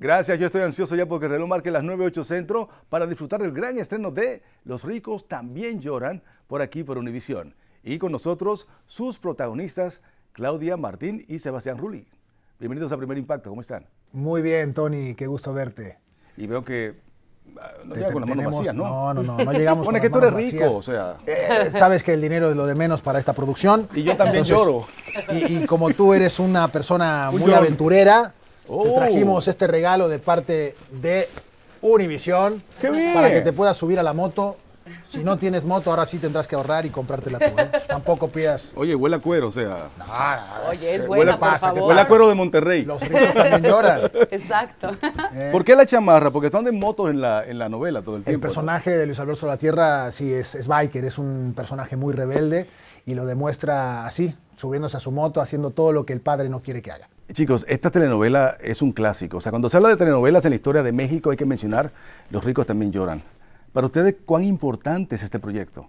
Gracias, yo estoy ansioso ya porque el reloj marque las 9.8 Centro para disfrutar del gran estreno de Los ricos también lloran por aquí por Univisión. Y con nosotros sus protagonistas Claudia Martín y Sebastián Rulli. Bienvenidos a Primer Impacto, ¿cómo están? Muy bien, Tony, qué gusto verte. Y veo que ah, no con la ¿no? No, no, no, no llegamos Pone que tú eres rico, o sea. Eh, sabes que el dinero es lo de menos para esta producción. Y yo también lloro. Y, como tú eres una persona muy aventurera, Oh. trajimos este regalo de parte de Univisión. Para que te puedas subir a la moto. Si no tienes moto, ahora sí tendrás que ahorrar y comprarte la ¿eh? Tampoco pidas. Oye, huele a cuero, o sea. Oye, huele, huele a cuero de Monterrey. Los ricos también lloran. Exacto. Eh. ¿Por qué la chamarra? Porque están de moto en la, en la novela todo el, tiempo. El personaje de Luis Alberto la Tierra, sí, es, es biker, es un personaje muy rebelde y lo demuestra así, subiéndose a su moto, haciendo todo lo que el padre no quiere que haga. Chicos, esta telenovela es un clásico. O sea, cuando se habla de telenovelas en la historia de México hay que mencionar Los ricos también lloran. Para ustedes, ¿cuán importante es este proyecto?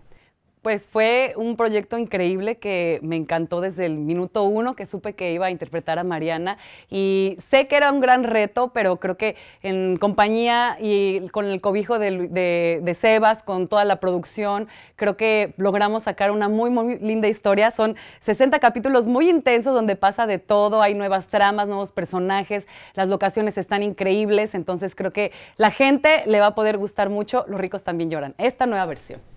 Pues fue un proyecto increíble que me encantó desde el minuto uno que supe que iba a interpretar a Mariana y sé que era un gran reto, pero creo que en compañía y con el cobijo de, Sebas, con toda la producción, creo que logramos sacar una muy, muy linda historia. Son 60 capítulos muy intensos donde pasa de todo, hay nuevas tramas, nuevos personajes, las locaciones están increíbles, entonces creo que la gente le va a poder gustar mucho, los ricos también lloran. Esta nueva versión.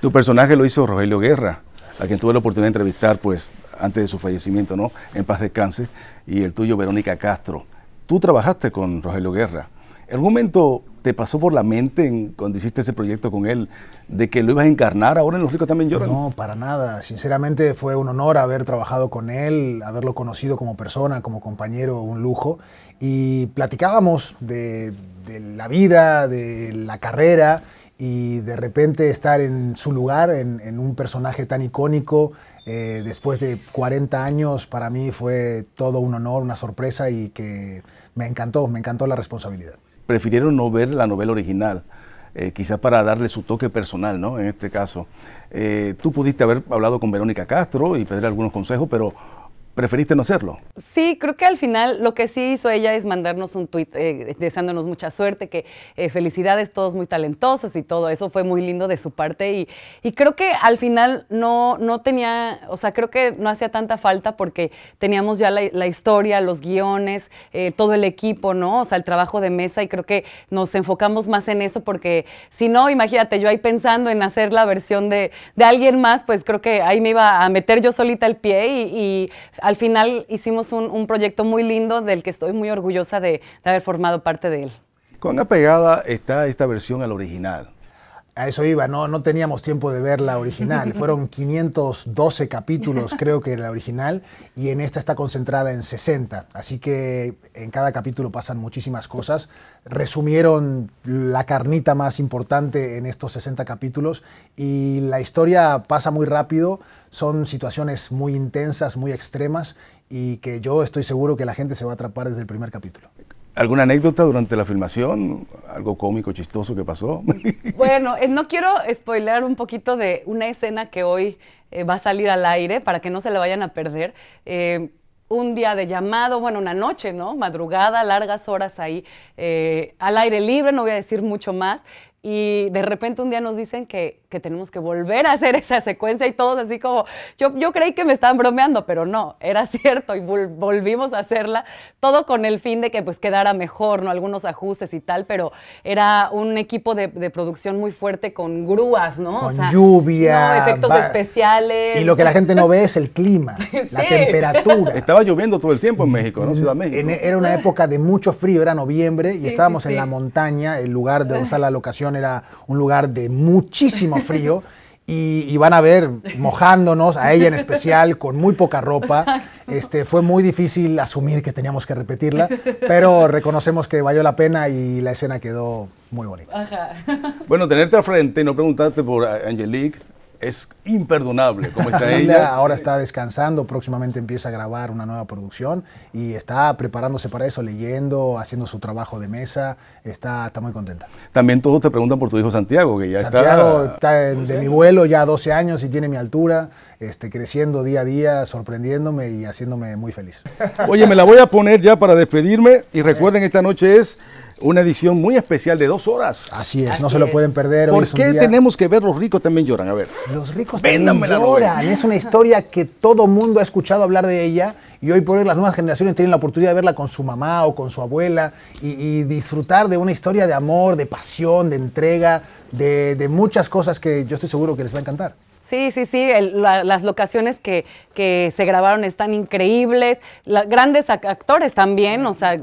Tu personaje lo hizo Rogelio Guerra, a quien tuve la oportunidad de entrevistar pues antes de su fallecimiento, ¿no? En paz descanse, y el tuyo Verónica Castro. Tú trabajaste con Rogelio Guerra. ¿Algún momento te pasó por la mente cuando hiciste ese proyecto con él de que lo ibas a encarnar ahora en Los Ricos también lloran? No, para nada. Sinceramente fue un honor haber trabajado con él, haberlo conocido como persona, como compañero, un lujo. Y platicábamos de la vida, de la carrera y de repente estar en su lugar, en, un personaje tan icónico, eh, después de 40 años, para mí fue todo un honor, una sorpresa y que me encantó, me encantó la responsabilidad. Prefirieron no ver la novela original, eh, quizás para darle su toque personal, ¿no? En este caso. Eh, tú pudiste haber hablado con Verónica Castro y pedir algunos consejos, pero preferiste no hacerlo. Sí, creo que al final lo que sí hizo ella es mandarnos un tweet eh, deseándonos mucha suerte, que eh, felicidades, todos muy talentosos y todo eso fue muy lindo de su parte y, creo que al final no, no tenía, o sea, creo que no hacía tanta falta porque teníamos ya la, historia, los guiones, eh, todo el equipo, ¿no? O sea, el trabajo de mesa y creo que nos enfocamos más en eso porque si no, imagínate, yo ahí pensando en hacer la versión de, alguien más, pues creo que ahí me iba a meter yo solita el pie y, y al final hicimos un, proyecto muy lindo del que estoy muy orgullosa de, de haber formado parte de él. ¿Cuán apegada está esta versión al original? a eso iba, no, no teníamos tiempo de ver la original. Fueron 512 capítulos, creo que la original, y en esta está concentrada en 60. Así que en cada capítulo pasan muchísimas cosas. Resumieron la carnita más importante en estos 60 capítulos y la historia pasa muy rápido. Son situaciones muy intensas, muy extremas y que yo estoy seguro que la gente se va a atrapar desde el primer capítulo. ¿Alguna anécdota durante la filmación? ¿Algo cómico, chistoso que pasó? Bueno, eh, no quiero spoilear un poquito de una escena que hoy eh, va a salir al aire para que no se la vayan a perder. Eh, un día de llamado, bueno, una noche, ¿no? Madrugada, largas horas ahí al aire libre, no voy a decir mucho más. Y de repente un día nos dicen que, que, tenemos que volver a hacer esa secuencia y todos así como, yo, yo creí que me estaban bromeando, pero no, era cierto y volvimos a hacerla, todo con el fin de que pues quedara mejor, ¿no? Algunos ajustes y tal, pero era un equipo de, de producción muy fuerte con grúas, ¿no? Con lluvia. efectos especiales. Y lo que la gente no ve es el clima, la temperatura. Estaba lloviendo todo el tiempo en México, ¿no? Ciudad México. era una época de mucho frío, era noviembre y estábamos en la montaña, el lugar de donde está la locación era un lugar de muchísimo frío. Y, van a ver mojándonos, a ella en especial, con muy poca ropa. Este, fue muy difícil asumir que teníamos que repetirla, pero reconocemos que valió la pena y la escena quedó muy bonita. Bueno, tenerte al frente, y no preguntarte por Angelique, es imperdonable como está ella. Ahora está descansando, próximamente empieza a grabar una nueva producción y está preparándose para eso, leyendo, haciendo su trabajo de mesa, está, está muy contenta. También todos te preguntan por tu hijo Santiago, que ya Santiago está... Pues de mi vuelo ya 12 años y tiene mi altura, este, creciendo día a día, sorprendiéndome y haciéndome muy feliz. Oye, me la voy a poner ya para despedirme y recuerden, esta noche es una edición muy especial de dos horas. Así es, no se lo pueden perder. ¿Por qué tenemos que ver Los ricos también lloran? A ver. Los ricos también lloran. Es una historia que todo mundo ha escuchado hablar de ella y hoy por hoy las nuevas generaciones tienen la oportunidad de verla con su mamá o con su abuela y, disfrutar de una historia de amor, de pasión, de entrega, de, muchas cosas que yo estoy seguro que les va a encantar. Sí, sí, sí, las locaciones que, se grabaron están increíbles, grandes actores también, o sea...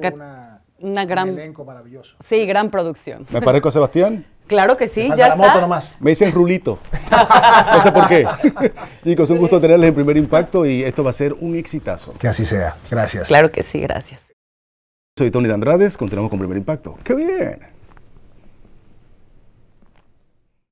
Un elenco maravilloso. Sí, gran producción. ¿Me parezco a Sebastián? Claro que sí, ya la moto Nomás. Me dicen Rulito. no sé por qué. Chicos, un gusto tenerles en primer impacto y esto va a ser un exitazo. Que así sea. Gracias. Claro que sí, gracias. Soy Tony de Andrades, continuamos con Primer Impacto. ¡Qué bien!